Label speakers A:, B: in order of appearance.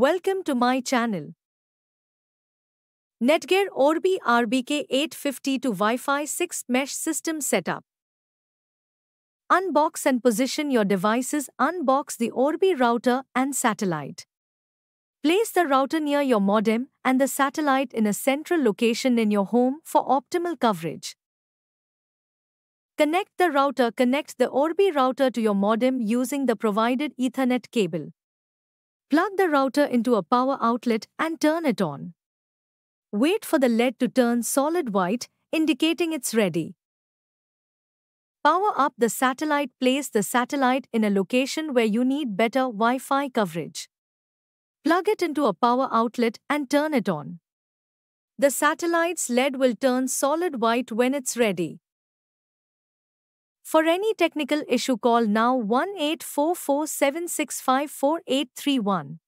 A: Welcome to my channel. Netgear Orbi RBK850 to Wi-Fi 6 mesh system setup. Unbox and position your devices. Unbox the Orbi router and satellite. Place the router near your modem and the satellite in a central location in your home for optimal coverage. Connect the router. Connect the Orbi router to your modem using the provided Ethernet cable. Plug the router into a power outlet and turn it on. Wait for the LED to turn solid white, indicating it's ready. Power up the satellite. Place the satellite in a location where you need better Wi-Fi coverage. Plug it into a power outlet and turn it on. The satellite's LED will turn solid white when it's ready. For any technical issue, call now 1 765 4831.